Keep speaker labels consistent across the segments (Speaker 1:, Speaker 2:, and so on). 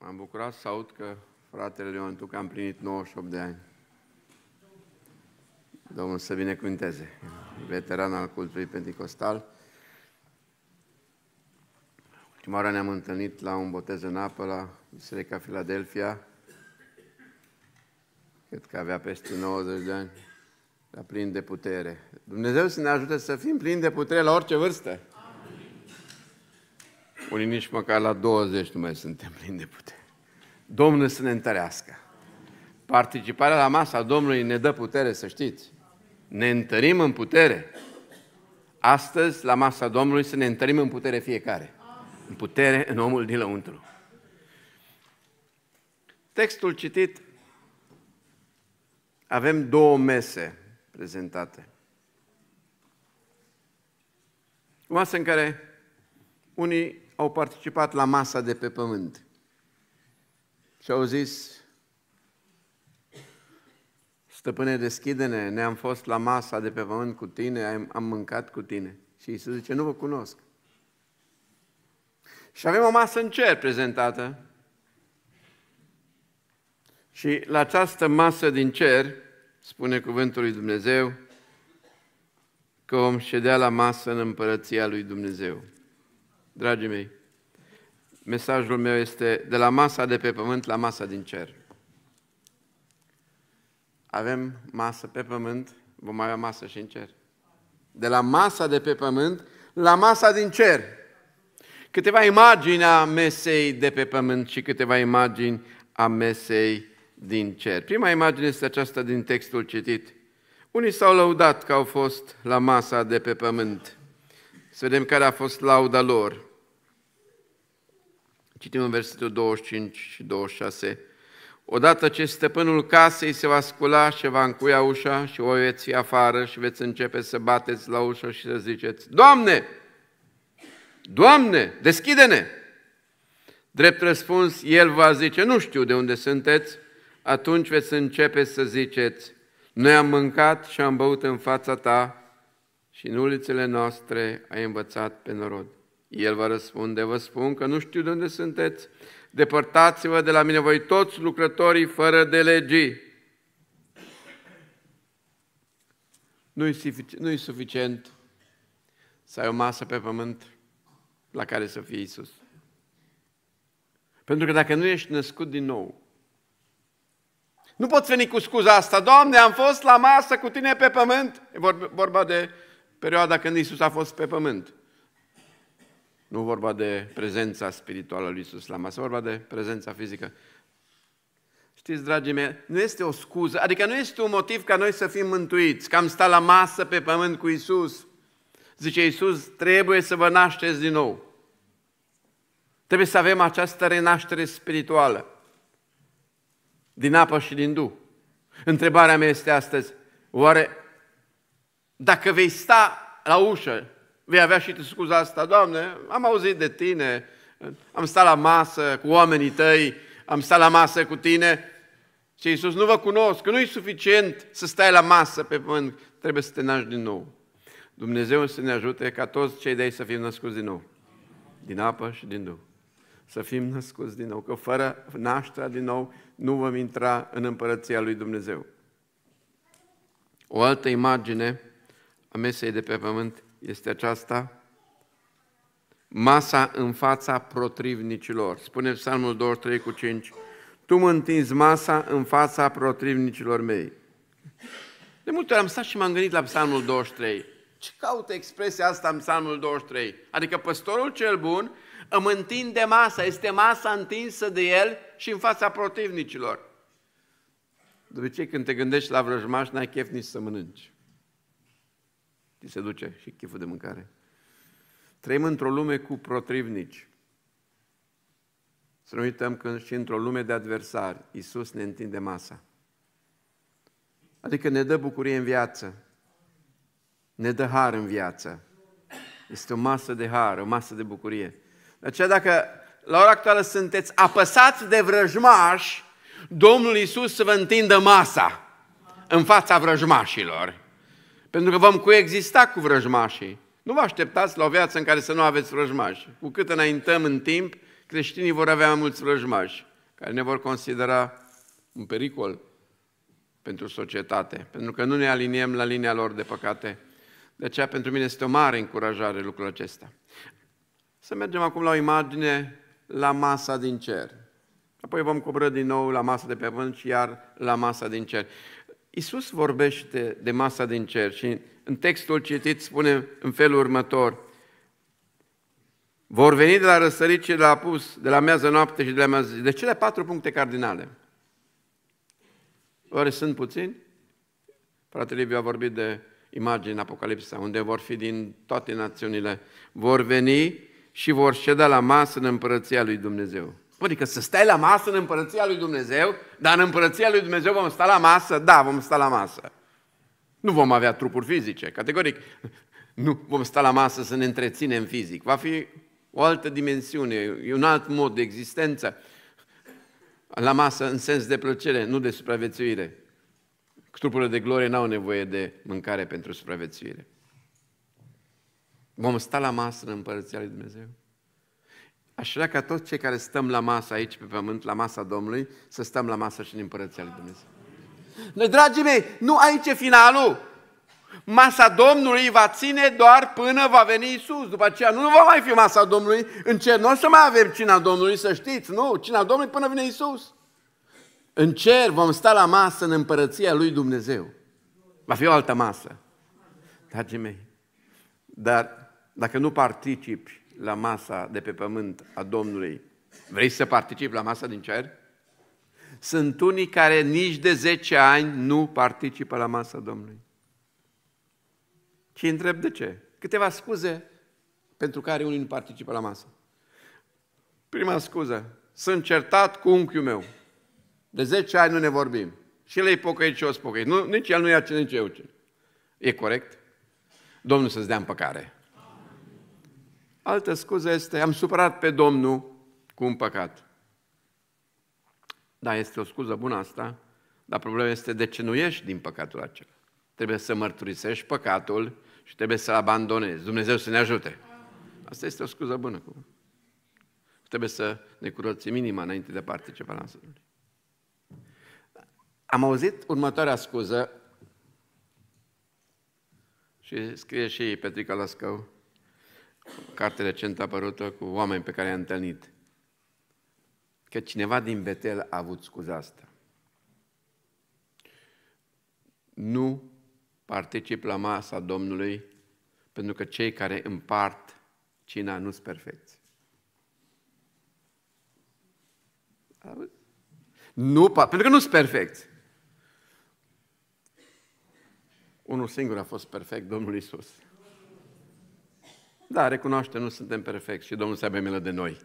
Speaker 1: M-am bucurat să aud că fratele Leon Tuc a împlinit 98 de ani. Domnul să binecuvânteze, veteran al cultului pentecostal. Ultima oară ne-am întâlnit la un botez în apă la Biserica Philadelphia, Cred că avea peste 90 de ani. Era plin de putere. Dumnezeu să ne ajute să fim plini de putere la orice vârstă. Unii nici măcar la 20 nu mai suntem plini de putere. Domnul să ne întărească. Participarea la masa Domnului ne dă putere, să știți. Ne întărim în putere. Astăzi, la masa Domnului, să ne întărim în putere fiecare. În putere în omul din lăuntru. Textul citit, avem două mese prezentate. O masă în care unii au participat la masa de pe pământ și au zis, Stăpâne, deschidene, ne ne-am fost la masa de pe pământ cu tine, am, am mâncat cu tine. Și Iisus zice, nu vă cunosc. Și avem o masă în cer prezentată. Și la această masă din cer, spune cuvântul lui Dumnezeu, că vom ședea la masă în împărăția lui Dumnezeu dragii mei, mesajul meu este de la masa de pe pământ la masa din cer. Avem masă pe pământ, vom avea masă și în cer. De la masa de pe pământ la masa din cer. Câteva imagini a mesei de pe pământ și câteva imagini a mesei din cer. Prima imagine este aceasta din textul citit. Unii s-au lăudat că au fost la masa de pe pământ. Să vedem care a fost lauda lor. Citim în versetul 25 și 26. Odată ce stăpânul casei se va scula și va încuia ușa și voi veți fi afară și veți începe să bateți la ușă și să ziceți, Doamne, Doamne, deschide-ne! Drept răspuns, el va zice, nu știu de unde sunteți, atunci veți începe să ziceți, noi am mâncat și am băut în fața ta și în ulițele noastre ai învățat pe norod. El va răspunde, vă spun că nu știu de unde sunteți, depărtați-vă de la mine voi toți lucrătorii fără de legii. Nu-i suficient, nu suficient să ai o masă pe pământ la care să fie Isus. Pentru că dacă nu ești născut din nou, nu poți veni cu scuza asta, Doamne, am fost la masă cu tine pe pământ. E vorba de perioada când Isus a fost pe pământ. Nu vorba de prezența spirituală a lui Isus la masă, vorba de prezența fizică. Știți, dragii mei, nu este o scuză, adică nu este un motiv ca noi să fim mântuiți, că am stat la masă pe pământ cu Isus. Zice Isus, trebuie să vă nașteți din nou. Trebuie să avem această renaștere spirituală, din apă și din Duh. Întrebarea mea este astăzi, oare dacă vei sta la ușă Vei avea și tu scuza asta, Doamne, am auzit de Tine, am stat la masă cu oamenii Tăi, am stat la masă cu Tine. Și Iisus, nu vă cunosc, nu e suficient să stai la masă pe pământ, trebuie să te naști din nou. Dumnezeu să ne ajute ca toți cei de aici să fim născuți din nou, din apă și din Duh. Să fim născuți din nou, că fără nașterea din nou nu vom intra în împărăția lui Dumnezeu. O altă imagine a mesei de pe pământ este aceasta? Masa în fața protrivnicilor. Spune Psalmul 23 cu 5, Tu mă întinzi masa în fața protrivnicilor mei. De multe ori am stat și m-am gândit la Psalmul 23. Ce caută expresia asta în Psalmul 23? Adică păstorul cel bun îmi întinde masa, este masa întinsă de el și în fața protivnicilor. De obicei, când te gândești la vrăjmaș, n-ai chef nici să mănânci. Ți se duce și chiful de mâncare. Trăim într-o lume cu protrivnici. Să nu uităm că și într-o lume de adversari, Iisus ne întinde masa. Adică ne dă bucurie în viață, ne dă har în viață. Este o masă de har, o masă de bucurie. De aceea dacă la ora actuală sunteți apăsați de vrăjmași, Domnul Iisus să vă întindă masa în fața vrăjmașilor. Pentru că vom coexista cu vrăjmașii. Nu vă așteptați la o viață în care să nu aveți vrăjmași. Cu cât înaintăm în timp, creștinii vor avea mulți vrăjmași, care ne vor considera un pericol pentru societate, pentru că nu ne aliniem la linia lor de păcate. De aceea, pentru mine este o mare încurajare lucrul acesta. Să mergem acum la o imagine la masa din cer. Apoi vom cobră din nou la masa de pe pământ și iar la masa din cer. Iisus vorbește de masa din cer și în textul citit spune în felul următor. Vor veni de la răsărit și de la apus, de la mează noapte și de la mează zi. De cele patru puncte cardinale. Oare sunt puțini? Fratele Liviu a vorbit de imagini în Apocalipsa, unde vor fi din toate națiunile. Vor veni și vor ședa la masă în împărăția lui Dumnezeu. Adică să stai la masă în împărăția lui Dumnezeu, dar în împărăția lui Dumnezeu vom sta la masă? Da, vom sta la masă. Nu vom avea trupuri fizice, categoric. Nu vom sta la masă să ne întreținem fizic. Va fi o altă dimensiune, e un alt mod de existență. La masă în sens de plăcere, nu de supraviețuire. Trupurile de glorie n-au nevoie de mâncare pentru supraviețuire. Vom sta la masă în împărăția lui Dumnezeu? Aș vrea ca toți cei care stăm la masă aici pe pământ, la masa Domnului, să stăm la masă și în Împărăția Lui Dumnezeu. Noi, dragii mei, nu aici e finalul. Masa Domnului va ține doar până va veni Isus. După aceea nu va mai fi masa Domnului. În cer nu o să mai avem cina Domnului, să știți, nu. Cina Domnului până vine Isus. În cer vom sta la masă în împărăția lui Dumnezeu. Va fi o altă masă. Dragii mei, dar dacă nu participi la masa de pe pământ a Domnului, vrei să participi la masa din cer? Sunt unii care nici de 10 ani nu participă la masa Domnului. Și întreb de ce. Câteva scuze pentru care unii nu participă la masă. Prima scuză. Sunt certat cu unchiul meu. De 10 ani nu ne vorbim. Și el e pocăit și o spocăit. Nu, nici el nu e acel, nici eu. E corect? Domnul să-ți dea împăcare. Altă scuză este, am supărat pe Domnul cu un păcat. Da, este o scuză bună asta, dar problema este de ce nu ieși din păcatul acela. Trebuie să mărturisești păcatul și trebuie să-l abandonezi. Dumnezeu să ne ajute. Asta este o scuză bună. Trebuie să ne curățim inima înainte de participa la Sfântului. Am auzit următoarea scuză și scrie și Petrica Lăscău carte recent apărută cu oameni pe care i-am întâlnit. Că cineva din Betel a avut scuza asta. Nu particip la masa Domnului pentru că cei care împart cina nu sunt perfecți. Nu, pentru că nu sunt perfecți. Unul singur a fost perfect, Domnul Isus. Da, recunoaște, nu suntem perfecți și Domnul să aibă milă de noi.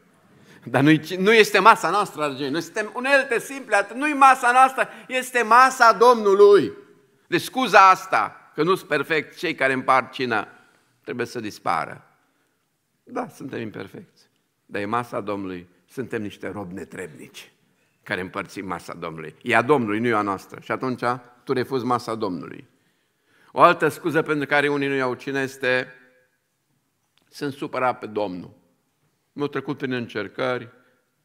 Speaker 1: Dar nu, nu este masa noastră, dragii noi suntem unelte simple, nu-i masa noastră, este masa Domnului. Deci scuza asta, că nu sunt perfect cei care împart cina, trebuie să dispară. Da, suntem imperfecți, dar e masa Domnului, suntem niște robi netrebnici care împărțim masa Domnului. E a Domnului, nu e a noastră. Și atunci tu refuzi masa Domnului. O altă scuză pentru care unii nu iau cine este sunt supărat pe Domnul. Mi-au trecut prin încercări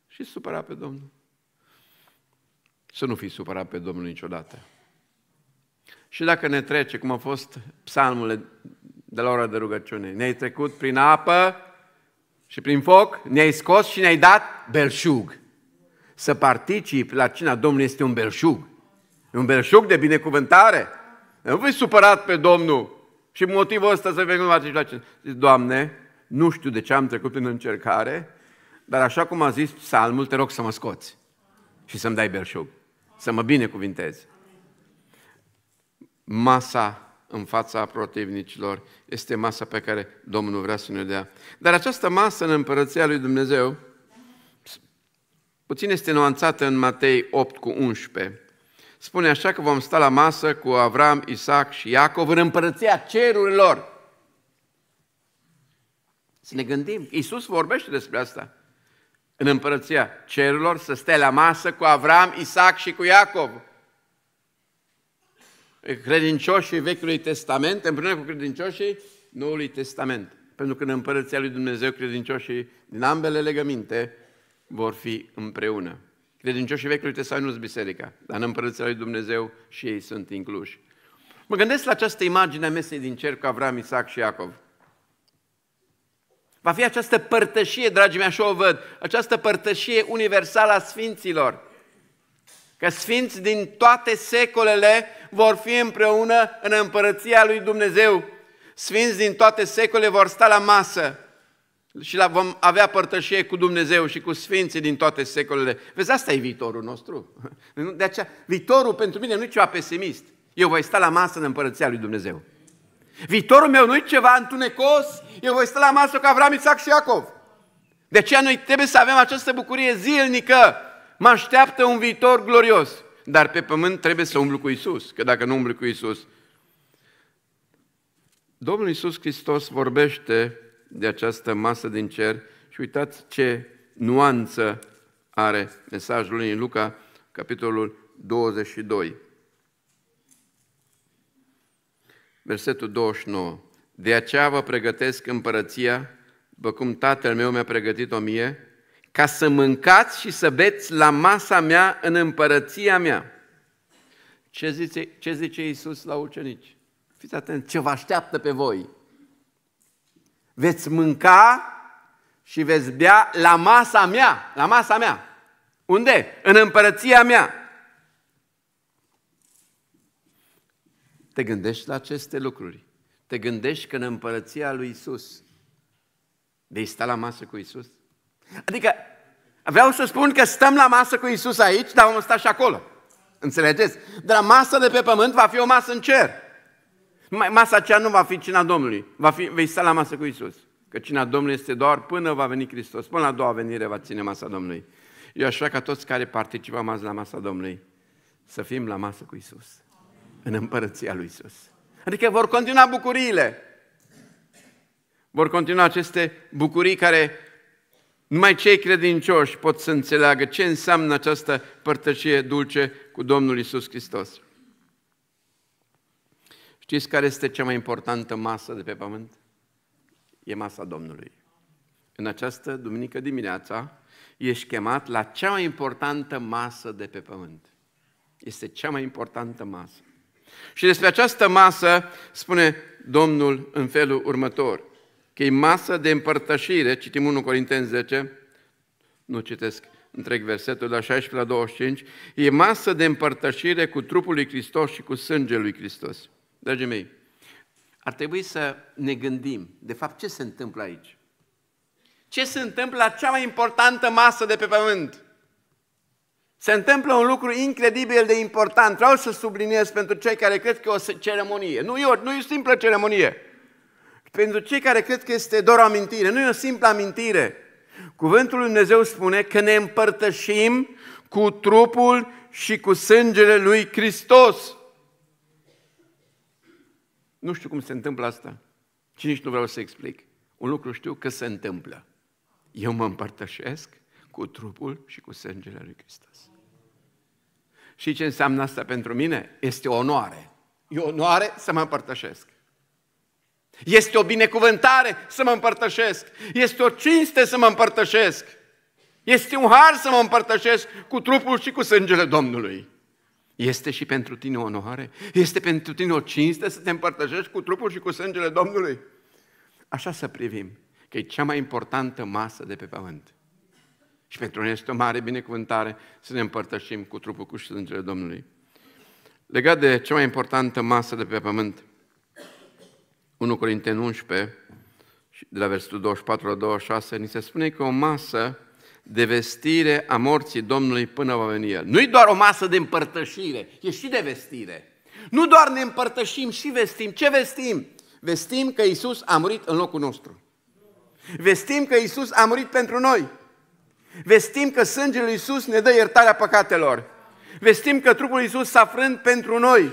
Speaker 1: și supărat pe Domnul. Să nu fii supărat pe Domnul niciodată. Și dacă ne trece, cum a fost psalmul de la ora de rugăciune, ne-ai trecut prin apă și prin foc, ne-ai scos și ne-ai dat belșug. Să participi la cina Domnului este un belșug. E un belșug de binecuvântare. Nu fi supărat pe Domnul și motivul ăsta să venim la mijloace. Zice, Doamne, nu știu de ce am trecut în încercare, dar așa cum a zis psalmul, te rog să mă scoți și să-mi dai berșug, să mă binecuvintezi. Masa în fața protivnicilor este masa pe care Domnul vrea să ne dea. Dar această masă în împărăția lui Dumnezeu puțin este nuanțată în Matei 8 cu 11 spune așa că vom sta la masă cu Avram, Isaac și Iacov în împărăția cerurilor. Să ne gândim, Iisus vorbește despre asta. În împărăția cerurilor să stea la masă cu Avram, Isaac și cu Iacov. Credincioșii Vechiului Testament împreună cu credincioșii Noului Testament. Pentru că în împărăția lui Dumnezeu credincioșii din ambele legăminte vor fi împreună. Credincioșii Vechiului Testament nu biserica, dar în Împărăția lui Dumnezeu și ei sunt incluși. Mă gândesc la această imagine a mesei din cer cu Avram, Isaac și Iacov. Va fi această părtășie, dragii mei, așa o văd, această părtășie universală a Sfinților. Că Sfinți din toate secolele vor fi împreună în Împărăția lui Dumnezeu. Sfinți din toate secole vor sta la masă și la vom avea părtășie cu Dumnezeu și cu Sfinții din toate secolele. Vezi, asta e viitorul nostru. De aceea, viitorul pentru mine nu e ceva pesimist. Eu voi sta la masă în împărăția lui Dumnezeu. Viitorul meu nu e ceva întunecos, eu voi sta la masă ca Avram, Isaac și Iacov. De aceea noi trebuie să avem această bucurie zilnică. Mă așteaptă un viitor glorios. Dar pe pământ trebuie să umblu cu Isus, că dacă nu umblu cu Isus, Domnul Isus Hristos vorbește de această masă din cer și uitați ce nuanță are mesajul lui în Luca, capitolul 22. Versetul 29. De aceea vă pregătesc împărăția, după cum tatăl meu mi-a pregătit-o mie, ca să mâncați și să beți la masa mea în împărăția mea. Ce zice, ce zice Iisus la ucenici? Fiți atenți, ce vă așteaptă pe voi? veți mânca și veți bea la masa mea, la masa mea. Unde? În împărăția mea. Te gândești la aceste lucruri. Te gândești că în împărăția lui Isus vei sta la masă cu Isus? Adică vreau să spun că stăm la masă cu Isus aici, dar vom sta și acolo. Înțelegeți? De la masă de pe pământ va fi o masă în cer. Masa aceea nu va fi cina Domnului, va fi, vei sta la masă cu Isus. Că cina Domnului este doar până va veni Hristos, până la a doua venire va ține masa Domnului. Eu aș vrea ca toți care participăm azi la masa Domnului să fim la masă cu Isus, în împărăția lui Isus. Adică vor continua bucuriile, vor continua aceste bucurii care numai cei credincioși pot să înțeleagă ce înseamnă această părtășie dulce cu Domnul Isus Hristos. Știți care este cea mai importantă masă de pe pământ? E masa Domnului. În această duminică dimineața ești chemat la cea mai importantă masă de pe pământ. Este cea mai importantă masă. Și despre această masă spune Domnul în felul următor, că e masă de împărtășire, citim 1 Corinteni 10, nu citesc întreg versetul, la 16 la 25, e masă de împărtășire cu trupul lui Hristos și cu sângele lui Hristos. Dragii mei, ar trebui să ne gândim, de fapt, ce se întâmplă aici? Ce se întâmplă la cea mai importantă masă de pe pământ? Se întâmplă un lucru incredibil de important. Vreau să subliniez pentru cei care cred că e o ceremonie. Nu e, o, nu e o simplă ceremonie. Pentru cei care cred că este doar o amintire. Nu e o simplă amintire. Cuvântul Lui Dumnezeu spune că ne împărtășim cu trupul și cu sângele Lui Hristos. Nu știu cum se întâmplă asta și nici nu vreau să explic. Un lucru știu că se întâmplă. Eu mă împărtășesc cu trupul și cu sângele lui Hristos. Și ce înseamnă asta pentru mine? Este o onoare. E o onoare să mă împărtășesc. Este o binecuvântare să mă împărtășesc. Este o cinste să mă împărtășesc. Este un har să mă împărtășesc cu trupul și cu sângele Domnului. Este și pentru tine o onoare? Este pentru tine o cinste să te împărtășești cu trupul și cu sângele Domnului? Așa să privim, că e cea mai importantă masă de pe pământ. Și pentru noi este o mare binecuvântare să ne împărtășim cu trupul cu sângele Domnului. Legat de cea mai importantă masă de pe pământ, 1 Corinteni 11, de la versetul 24 la 26, ni se spune că o masă de vestire a morții Domnului până va veni El. Nu-i doar o masă de împărtășire, e și de vestire. Nu doar ne împărtășim și vestim. Ce vestim? Vestim că Isus a murit în locul nostru. Vestim că Isus a murit pentru noi. Vestim că sângele lui Isus ne dă iertarea păcatelor. Vestim că trupul lui Isus s-a frânt pentru noi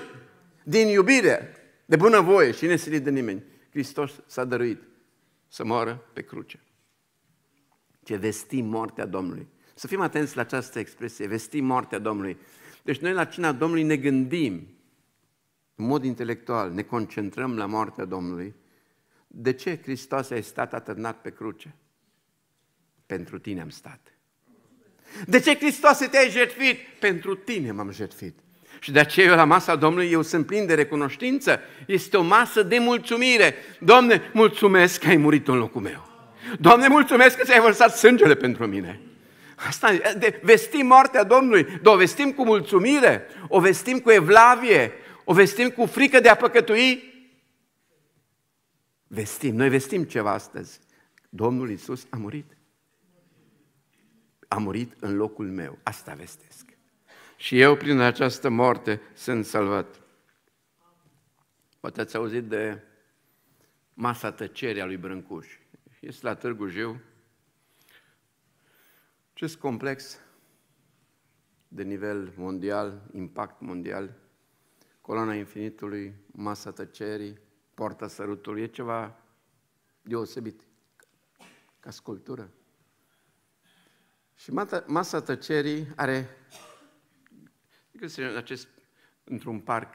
Speaker 1: din iubire, de bunăvoie și nesilit de nimeni. Hristos s-a dăruit să moară pe cruce ce vesti moartea Domnului. Să fim atenți la această expresie, vesti moartea Domnului. Deci noi la cina Domnului ne gândim în mod intelectual, ne concentrăm la moartea Domnului. De ce Hristos a stat atârnat pe cruce? Pentru tine am stat. De ce Hristos te-ai jertfit? Pentru tine m-am jertfit. Și de aceea eu la masa Domnului eu sunt plin de recunoștință. Este o masă de mulțumire. Domne, mulțumesc că ai murit în locul meu. Doamne, mulțumesc că ți-ai vărsat sângele pentru mine. Asta de, vestim moartea Domnului, dar o vestim cu mulțumire, o vestim cu evlavie, o vestim cu frică de a păcătui. Vestim, noi vestim ceva astăzi. Domnul Isus a murit. A murit în locul meu, asta vestesc. Și eu prin această moarte sunt salvat. Poate ați auzit de masa tăcerii a lui Brâncuși este la Târgu Jiu acest complex de nivel mondial, impact mondial, coloana infinitului, masa tăcerii, poarta sărutului, e ceva deosebit ca sculptură. Și masa tăcerii are, adică acest, într-un parc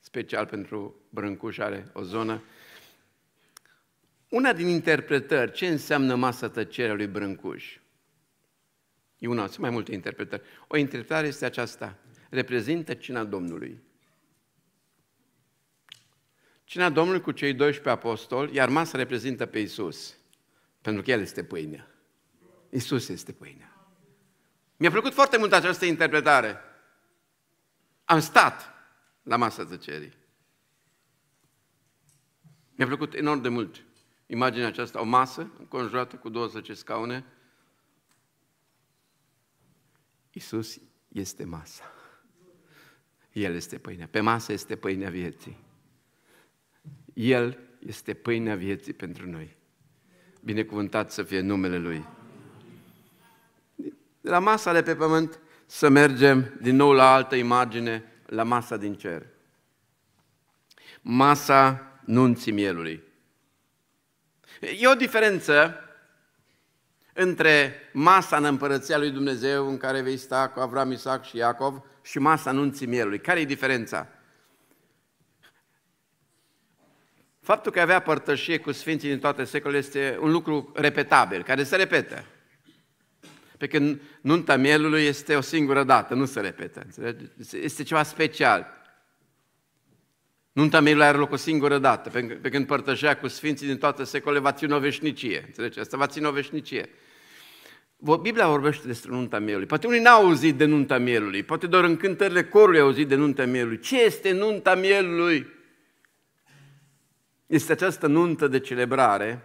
Speaker 1: special pentru Brâncuș, are o zonă una din interpretări, ce înseamnă masa tăcerea lui Brâncuș? E una, sunt mai multe interpretări. O interpretare este aceasta, reprezintă cina Domnului. Cina Domnului cu cei 12 apostoli, iar masa reprezintă pe Isus, pentru că El este pâinea. Isus este pâinea. Mi-a plăcut foarte mult această interpretare. Am stat la masa tăcerii. Mi-a plăcut enorm de mult imaginea aceasta, o masă înconjurată cu 12 scaune. Isus este masa. El este pâinea. Pe masă este pâinea vieții. El este pâinea vieții pentru noi. Binecuvântat să fie numele Lui. De la masa de pe pământ să mergem din nou la altă imagine, la masa din cer. Masa nunții mielului. E o diferență între masa în împărăția lui Dumnezeu în care vei sta cu Avram, Isaac și Iacov și masa nunții mielului. Care e diferența? Faptul că avea părtășie cu Sfinții din toate secolele este un lucru repetabil, care se repetă. Pe când nunta mielului este o singură dată, nu se repetă, Este ceva special. Nunta mea are loc o singură dată, pe când părtășea cu sfinții din toate secolele, va ține o veșnicie. Înțelegeți? Asta va ține o veșnicie. Biblia vorbește despre nunta mielului. Poate unii n-au auzit de nunta mielului, poate doar în cântările corului au auzit de nunta mielului. Ce este nunta mielului? Este această nuntă de celebrare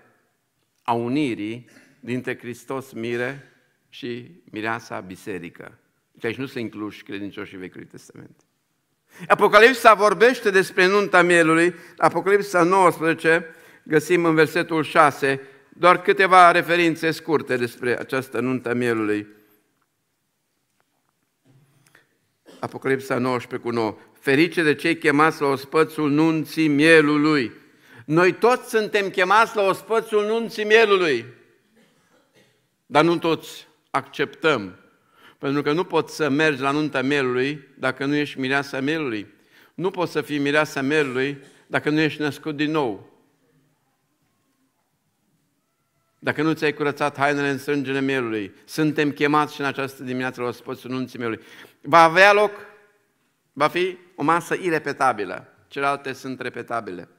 Speaker 1: a unirii dintre Hristos Mire și Mireasa Biserică. Deci aici nu se incluși credincioșii Vechiului Testament. Apocalipsa vorbește despre nunta mielului, Apocalipsa 19, găsim în versetul 6, doar câteva referințe scurte despre această nuntă mielului. Apocalipsa 19 cu 9. Ferice de cei chemați la ospățul nunții mielului. Noi toți suntem chemați la ospățul nunții mielului, dar nu toți acceptăm pentru că nu poți să mergi la nunta mielului dacă nu ești mireasa mielului. Nu poți să fii mireasa mielului dacă nu ești născut din nou. Dacă nu ți-ai curățat hainele în sângele mielului, suntem chemați și în această dimineață la ospățul nunții mielului. Va avea loc, va fi o masă irepetabilă. Celelalte sunt repetabile.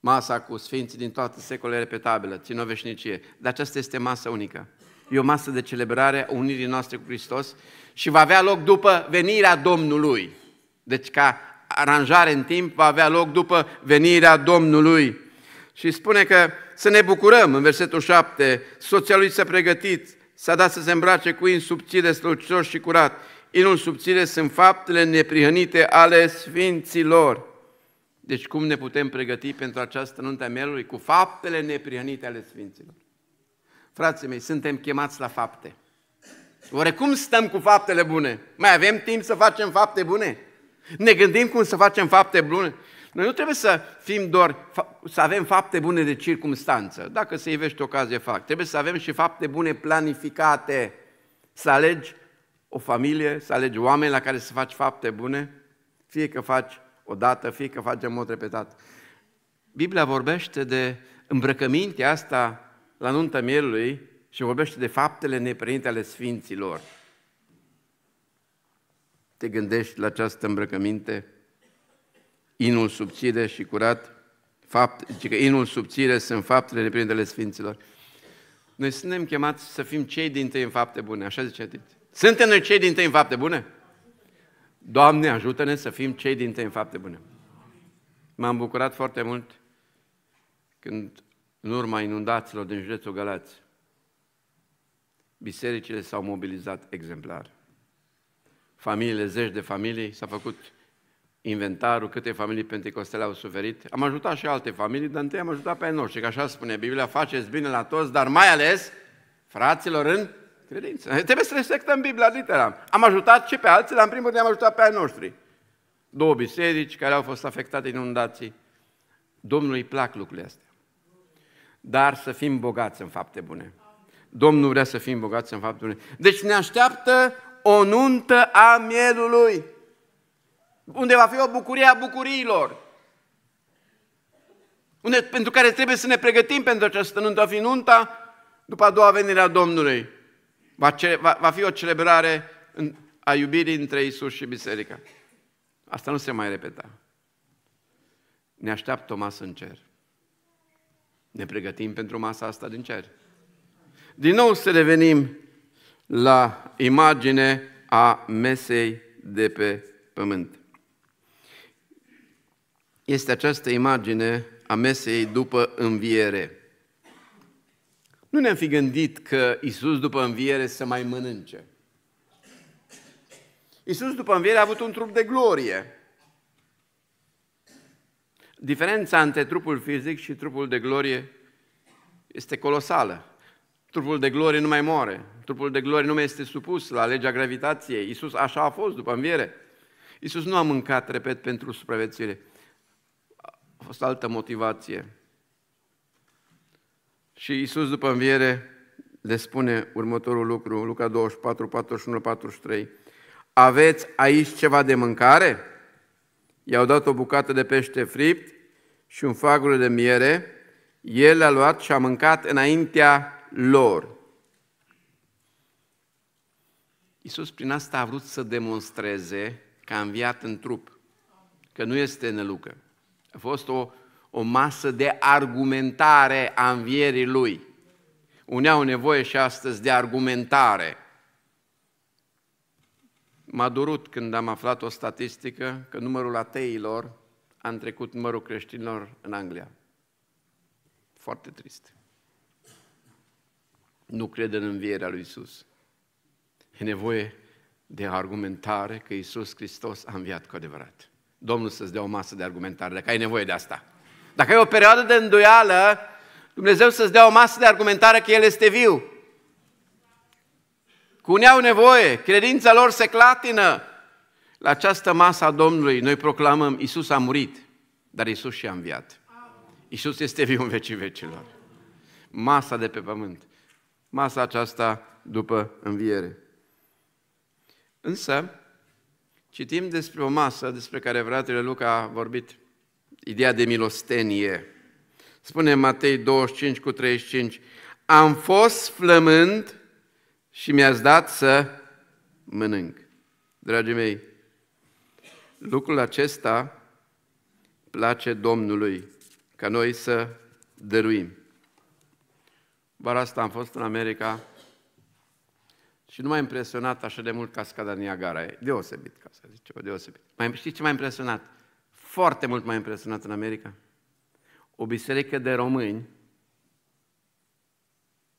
Speaker 1: Masa cu sfinții din toate secolele repetabilă, țin o veșnicie. Dar aceasta este masă unică. E o masă de celebrare a unirii noastre cu Hristos și va avea loc după venirea Domnului. Deci ca aranjare în timp va avea loc după venirea Domnului. Și spune că să ne bucurăm, în versetul 7, soția lui s-a pregătit, s-a dat să se îmbrace cu in subțire, strălucitor și curat. Inul subțire sunt faptele neprihănite ale sfinților. Deci cum ne putem pregăti pentru această nuntă a mielului? Cu faptele neprihănite ale sfinților. Frații mei, suntem chemați la fapte. cum stăm cu faptele bune? Mai avem timp să facem fapte bune? Ne gândim cum să facem fapte bune? Noi nu trebuie să fim doar, să avem fapte bune de circumstanță. Dacă se ivește ocazie, fac. Trebuie să avem și fapte bune planificate. Să alegi o familie, să alegi oameni la care să faci fapte bune, fie că faci dată, fie că faci în mod repetat. Biblia vorbește de îmbrăcămintea asta la nunta mielului și vorbește de faptele neprinte ale Sfinților. Te gândești la această îmbrăcăminte? Inul subțire și curat? Fapt, zice că inul subțire sunt faptele neprinte ale Sfinților. Noi suntem chemați să fim cei din tăi în fapte bune, așa zice Tit. Suntem noi cei din tăi în fapte bune? Doamne, ajută-ne să fim cei din tăi în fapte bune. M-am bucurat foarte mult când în urma inundațiilor din județul Galați, bisericile s-au mobilizat exemplar. Familiile, zeci de familii, s-a făcut inventarul, câte familii pentecostele au suferit. Am ajutat și alte familii, dar întâi am ajutat pe noi. noștri, că așa spune Biblia, faceți bine la toți, dar mai ales fraților în credință. Trebuie să respectăm Biblia literal. Am ajutat și pe alții, dar în primul rând am ajutat pe ai noștri. Două biserici care au fost afectate inundații. Domnului plac lucrurile astea dar să fim bogați în fapte bune. Domnul vrea să fim bogați în fapte bune. Deci ne așteaptă o nuntă a mielului, unde va fi o bucurie a bucuriilor, unde, pentru care trebuie să ne pregătim pentru această nuntă, va fi nunta după a doua venire a Domnului. Va, cele, va, va fi o celebrare în, a iubirii între Isus și biserica. Asta nu se mai repeta. Ne așteaptă o masă în cer. Ne pregătim pentru masa asta din cer. Din nou să revenim la imagine a mesei de pe pământ. Este această imagine a mesei după înviere. Nu ne-am fi gândit că Isus după înviere să mai mănânce. Isus după înviere a avut un trup de glorie diferența între trupul fizic și trupul de glorie este colosală. Trupul de glorie nu mai moare, trupul de glorie nu mai este supus la legea gravitației. Iisus așa a fost după înviere. Iisus nu a mâncat, repet, pentru supraviețuire. A fost altă motivație. Și Iisus după înviere le spune următorul lucru, Luca 24, 41, 43. Aveți aici ceva de mâncare? i-au dat o bucată de pește fript și un fagure de miere, el a luat și a mâncat înaintea lor. Iisus prin asta a vrut să demonstreze că a înviat în trup, că nu este nelucă. A fost o, o masă de argumentare a învierii lui. Unii au nevoie și astăzi de argumentare – M-a durut când am aflat o statistică că numărul ateilor a întrecut numărul creștinilor în Anglia. Foarte trist. Nu cred în învierea lui Isus. E nevoie de argumentare că Isus Hristos a înviat cu adevărat. Domnul să-ți dea o masă de argumentare, dacă ai nevoie de asta. Dacă ai o perioadă de îndoială, Dumnezeu să-ți dea o masă de argumentare că El este viu cuneau nevoie, credința lor se clatină. La această masă a Domnului noi proclamăm, Iisus a murit, dar Iisus și-a înviat. Iisus este viu în vecii vecilor. Masa de pe pământ. Masa aceasta după înviere. Însă, citim despre o masă despre care fratele Luca a vorbit, ideea de milostenie. Spune Matei 25 cu 35, am fost flămând și mi-ați dat să mănânc. Dragii mei, lucrul acesta place Domnului, ca noi să dăruim. Vara asta am fost în America și nu m-a impresionat așa de mult cascada Niagara. E deosebit, ca să zic ceva, deosebit. Mai, știți ce m-a impresionat? Foarte mult m-a impresionat în America. O biserică de români,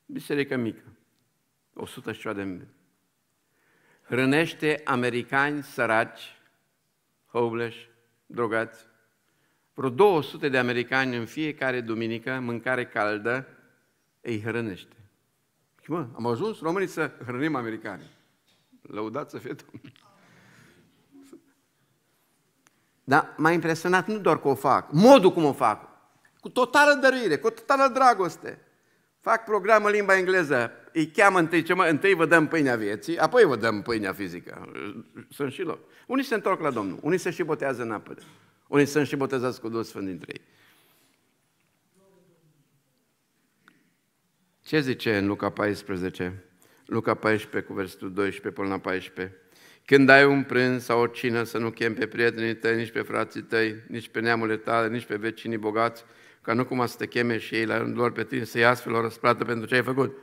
Speaker 1: biserică mică, 100 și ceva de Hrănește americani săraci, hobleși, drogați, vreo 200 de americani în fiecare duminică, mâncare caldă, îi hrănește. Și mă, am ajuns românii să hrănim americani. Lăudați să fie Domnul. Dar m-a impresionat nu doar că o fac, modul cum o fac, cu totală dăruire, cu totală dragoste fac program în limba engleză, îi cheamă întâi, ce mă, întâi vă dăm pâinea vieții, apoi vă dăm pâinea fizică. Sunt și lor. Unii se întorc la Domnul, unii se și botează în apă, unii sunt și botezați cu Duhul Sfânt dintre ei. Ce zice în Luca 14? Luca 14 cu versetul 12 până la 14. Când ai un prânz sau o cină, să nu chem pe prietenii tăi, nici pe frații tăi, nici pe neamurile tale, nici pe vecinii bogați, ca nu cum să te cheme și ei la rândul lor pe tine să ia astfel o răsplată pentru ce ai făcut.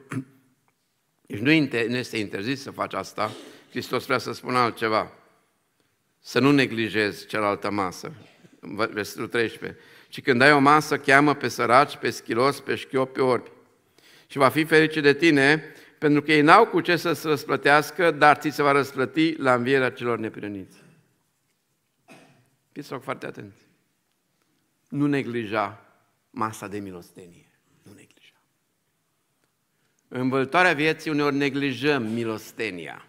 Speaker 1: Deci nu, este interzis să faci asta, Hristos vrea să spună altceva. Să nu neglijezi cealaltă masă. Versetul 13. Și când ai o masă, cheamă pe săraci, pe schilos, pe șchiop, pe orbi. Și va fi fericit de tine, pentru că ei n-au cu ce să se răsplătească, dar ți se va răsplăti la învierea celor neprăniți. Fiți foarte atenți. Nu neglija masa de milostenie. Nu neglija. În vâltoarea vieții uneori neglijăm milostenia.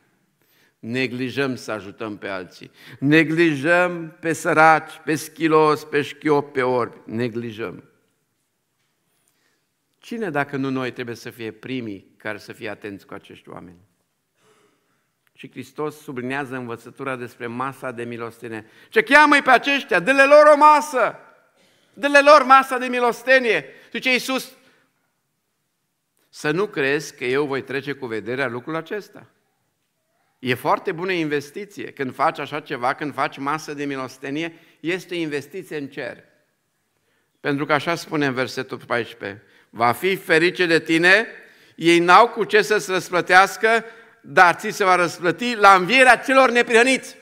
Speaker 1: Neglijăm să ajutăm pe alții. Neglijăm pe săraci, pe schilos, pe șchiop, pe orbi. Neglijăm. Cine, dacă nu noi, trebuie să fie primii care să fie atenți cu acești oameni? Și Hristos sublinează învățătura despre masa de milostenie. Ce cheamă-i pe aceștia, dă-le lor o masă! Dă-le lor masa de milostenie. Zice Iisus, să nu crezi că eu voi trece cu vederea lucrul acesta. E foarte bună investiție. Când faci așa ceva, când faci masă de milostenie, este investiție în cer. Pentru că așa spune în versetul 14. Va fi ferice de tine, ei n-au cu ce să-ți răsplătească, dar ți se va răsplăti la învierea celor neprihăniți.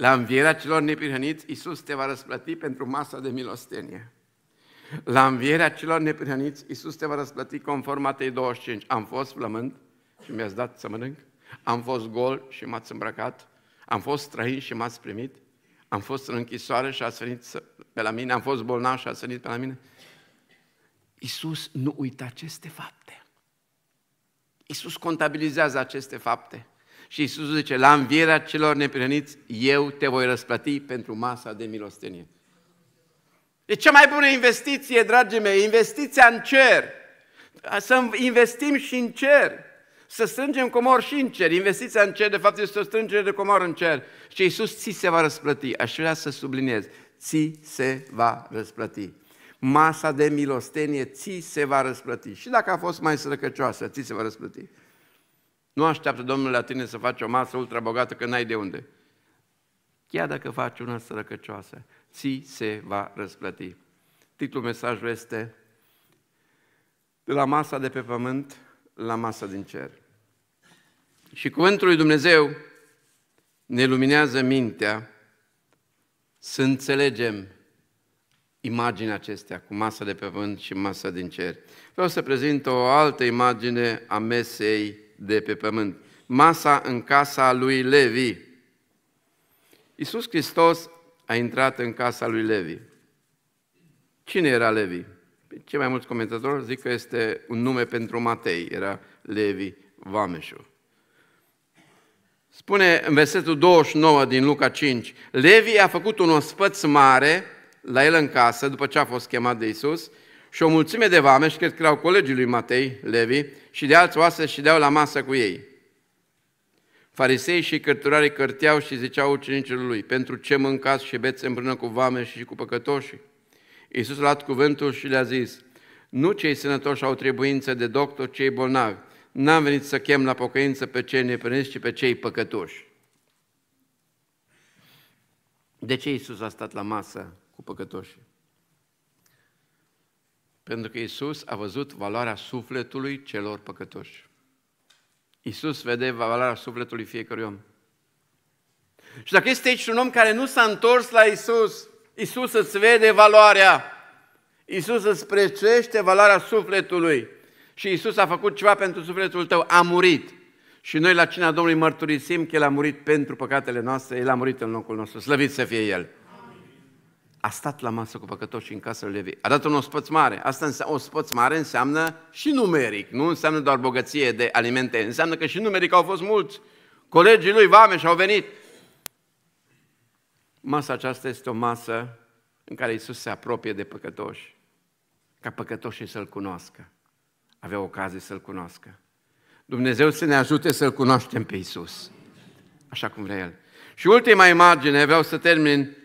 Speaker 1: La învierea celor neprihăniți, Iisus te va răsplăti pentru masa de milostenie. La învierea celor neprihăniți, Iisus te va răsplăti conform Matei 25. Am fost flământ și mi-ați dat să mănânc. Am fost gol și m-ați îmbrăcat. Am fost străin și m-ați primit. Am fost în închisoare și ați venit pe la mine. Am fost bolnav și ați venit pe la mine. Iisus nu uită aceste fapte. Iisus contabilizează aceste fapte. Și Isus zice, la învierea celor neprihăniți, eu te voi răsplăti pentru masa de milostenie. E cea mai bună investiție, dragii mei, investiția în cer. Să investim și în cer. Să strângem comor și în cer. Investiția în cer, de fapt, este o strângere de comor în cer. Și Iisus ți se va răsplăti. Aș vrea să subliniez. Ți se va răsplăti. Masa de milostenie ți se va răsplăti. Și dacă a fost mai sărăcăcioasă, ți se va răsplăti. Nu așteaptă Domnul la tine să faci o masă ultra bogată că n-ai de unde. Chiar dacă faci una sărăcăcioasă, ți se va răsplăti. Titlul mesajului este De la masa de pe pământ la masa din cer. Și cuvântul lui Dumnezeu ne luminează mintea să înțelegem imaginea acestea cu masa de pe pământ și masa din cer. Vreau să prezint o altă imagine a mesei de pe pământ. Masa în casa lui Levi. Iisus Hristos a intrat în casa lui Levi. Cine era Levi? Păi cei mai mulți comentatori zic că este un nume pentru Matei, era Levi Vameșu. Spune în versetul 29 din Luca 5, Levi a făcut un ospăț mare la el în casă, după ce a fost chemat de Isus, și o mulțime de vame, și cred că erau colegii lui Matei, Levi, și de alți oase și deau la masă cu ei. Farisei și cărturarii cărteau și ziceau ucenicilor lui, pentru ce mâncați și beți împreună cu vame și cu păcătoși? Iisus a luat cuvântul și le-a zis, nu cei sănătoși au trebuință de doctor, cei bolnavi. N-am venit să chem la pocăință pe cei nepriniți, ci pe cei păcătoși. De ce Iisus a stat la masă cu păcătoșii? Pentru că Isus a văzut valoarea sufletului celor păcătoși. Isus vede valoarea sufletului fiecărui om. Și dacă este aici un om care nu s-a întors la Isus, Isus îți vede valoarea. Isus îți prețuiește valoarea sufletului. Și Isus a făcut ceva pentru sufletul tău, a murit. Și noi la cina Domnului mărturisim că El a murit pentru păcatele noastre, El a murit în locul nostru. Slăvit să fie El! a stat la masă cu păcătoși în casă Levi. A dat un ospăț mare. Asta înseamnă, ospăț mare înseamnă și numeric, nu înseamnă doar bogăție de alimente, înseamnă că și numeric au fost mulți. Colegii lui vame și-au venit. Masa aceasta este o masă în care Isus se apropie de păcătoși, ca păcătoșii să-L cunoască. Avea ocazie să-L cunoască. Dumnezeu să ne ajute să-L cunoaștem pe Isus, așa cum vrea El. Și ultima imagine, vreau să termin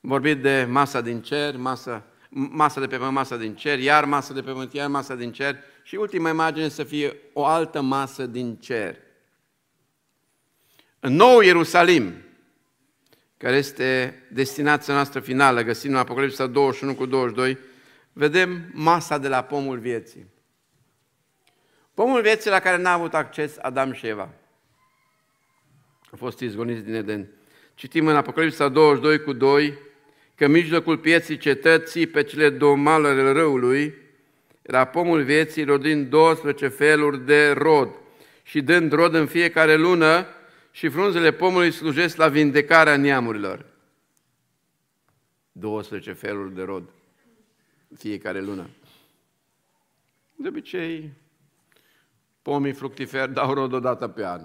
Speaker 1: vorbit de masa din cer, masa, masa de pe pământ, masa din cer, iar masa de pe pământ, iar masa din cer și ultima imagine să fie o altă masă din cer. În nou Ierusalim, care este destinația noastră finală, găsim în Apocalipsa 21 cu 22, vedem masa de la pomul vieții. Pomul vieții la care n-a avut acces Adam și Eva. A fost izgoniți din Eden. Citim în Apocalipsa 22 cu 2, că în mijlocul pieții cetății, pe cele două malări râului, era pomul vieții, rodind 12 feluri de rod și dând rod în fiecare lună și frunzele pomului slujesc la vindecarea neamurilor. 12 feluri de rod fiecare lună. De obicei, pomii fructiferi dau rod o dată pe an,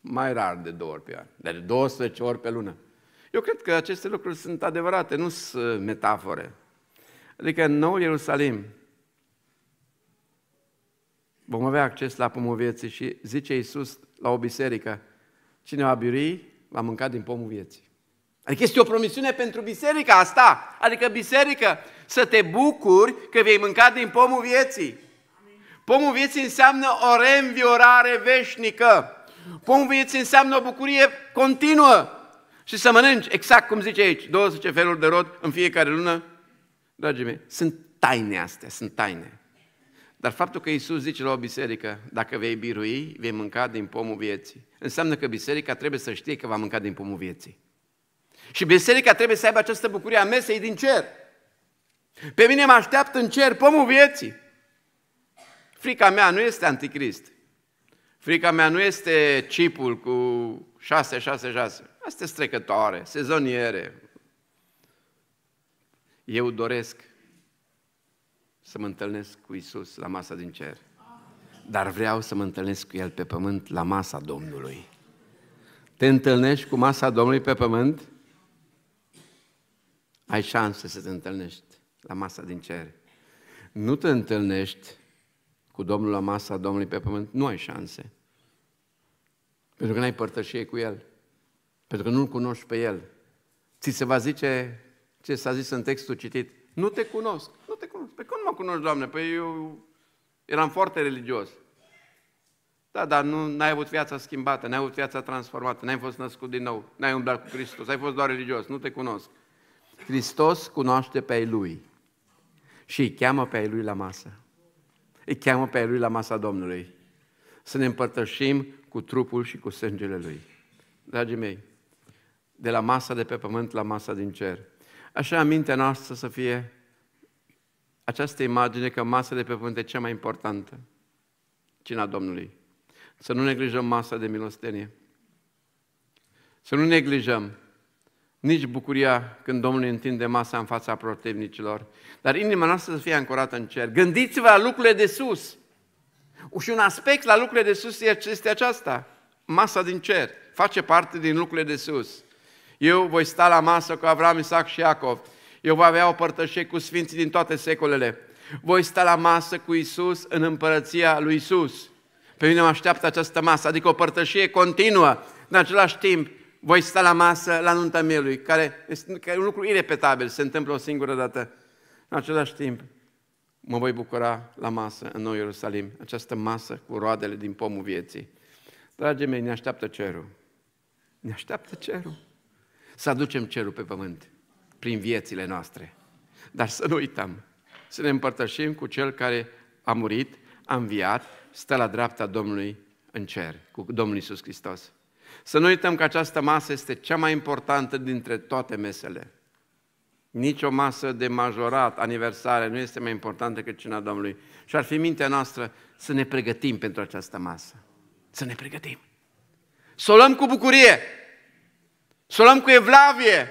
Speaker 1: mai rar de două ori pe an, dar de 12 ori pe lună. Eu cred că aceste lucruri sunt adevărate, nu sunt metafore. Adică în Noul Ierusalim vom avea acces la pomul vieții și zice Iisus la o biserică, cine va birui, va mânca din pomul vieții. Adică este o promisiune pentru biserica asta. Adică biserică, să te bucuri că vei mânca din pomul vieții. Pomul vieții înseamnă o reînviorare veșnică. Pomul vieții înseamnă o bucurie continuă și să mănânci, exact cum zice aici, 12 feluri de rod în fiecare lună, dragii mei, sunt taine astea, sunt taine. Dar faptul că Isus zice la o biserică, dacă vei birui, vei mânca din pomul vieții, înseamnă că biserica trebuie să știe că va mânca din pomul vieții. Și biserica trebuie să aibă această bucurie a mesei din cer. Pe mine mă așteaptă în cer pomul vieții. Frica mea nu este anticrist. Frica mea nu este cipul cu 666 astea trecătoare, sezoniere. Eu doresc să mă întâlnesc cu Isus la masa din cer. Dar vreau să mă întâlnesc cu El pe pământ la masa Domnului. Te întâlnești cu masa Domnului pe pământ? Ai șansă să te întâlnești la masa din cer. Nu te întâlnești cu Domnul la masa Domnului pe pământ, nu ai șanse. Pentru că n-ai părtășie cu El. Pentru că nu-L cunoști pe El. Ți se va zice ce s-a zis în textul citit. Nu te cunosc. Nu te cunosc. Pe păi cum mă cunoști, Doamne? Păi eu eram foarte religios. Da, dar nu n-ai avut viața schimbată, n-ai avut viața transformată, n-ai fost născut din nou, n-ai umblat cu Hristos, ai fost doar religios, nu te cunosc. Hristos cunoaște pe ai Lui și îi cheamă pe ai Lui la masă. Îi cheamă pe ai Lui la masa Domnului. Să ne împărtășim cu trupul și cu sângele Lui. Dragii mei, de la masa de pe pământ la masa din cer. Așa mintea noastră să fie această imagine că masa de pe pământ e cea mai importantă, cina Domnului. Să nu neglijăm masa de milostenie. Să nu neglijăm nici bucuria când Domnul întinde masa în fața protivnicilor, dar inima noastră să fie ancorată în cer. Gândiți-vă la lucrurile de sus. Și un aspect la lucrurile de sus este aceasta. Masa din cer face parte din lucrurile de sus. Eu voi sta la masă cu Avram, Isaac și Iacov. Eu voi avea o părtășie cu sfinții din toate secolele. Voi sta la masă cu Isus în împărăția lui Isus. Pe mine mă așteaptă această masă, adică o părtășie continuă. În același timp, voi sta la masă la nunta mielui, care este un lucru irepetabil, se întâmplă o singură dată. În același timp, mă voi bucura la masă în Noi Ierusalim, această masă cu roadele din pomul vieții. Dragii mei, ne așteaptă cerul. Ne așteaptă cerul să aducem cerul pe pământ prin viețile noastre. Dar să nu uităm, să ne împărtășim cu Cel care a murit, a înviat, stă la dreapta Domnului în cer, cu Domnul Isus Hristos. Să nu uităm că această masă este cea mai importantă dintre toate mesele. Nici o masă de majorat, aniversare, nu este mai importantă decât cina Domnului. Și ar fi mintea noastră să ne pregătim pentru această masă. Să ne pregătim. Să o luăm cu bucurie. Să o luăm cu evlavie.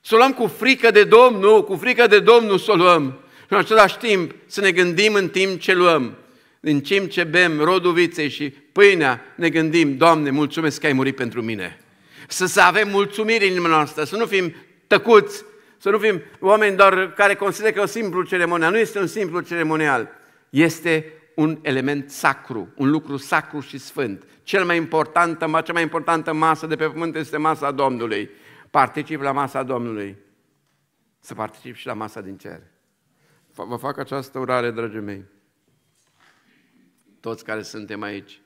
Speaker 1: Să o luăm cu frică de Domnul, cu frică de Domnul să o luăm. Și în același timp să ne gândim în timp ce luăm. În timp ce bem rodul și pâinea, ne gândim, Doamne, mulțumesc că ai murit pentru mine. Să, să avem mulțumiri în inima noastră, să nu fim tăcuți, să nu fim oameni doar care consideră că e o simplu ceremonial. Nu este un simplu ceremonial, este un element sacru, un lucru sacru și sfânt. Cel mai importantă, cea mai importantă masă de pe pământ este masa Domnului. Particip la masa Domnului. Să particip și la masa din cer. Vă fac această urare, dragii mei. Toți care suntem aici,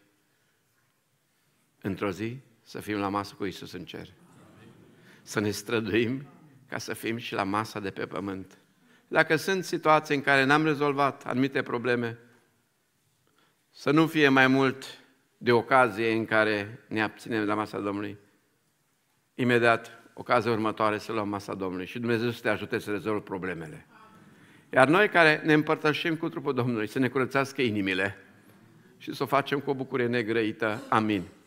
Speaker 1: într-o zi să fim la masă cu Isus în cer. Să ne străduim ca să fim și la masa de pe pământ. Dacă sunt situații în care n-am rezolvat anumite probleme, să nu fie mai mult de ocazie în care ne abținem la masa Domnului. Imediat, ocazia următoare să luăm masa Domnului și Dumnezeu să te ajute să rezolvi problemele. Iar noi care ne împărtășim cu trupul Domnului, să ne curățească inimile și să o facem cu o bucurie negrăită. Amin.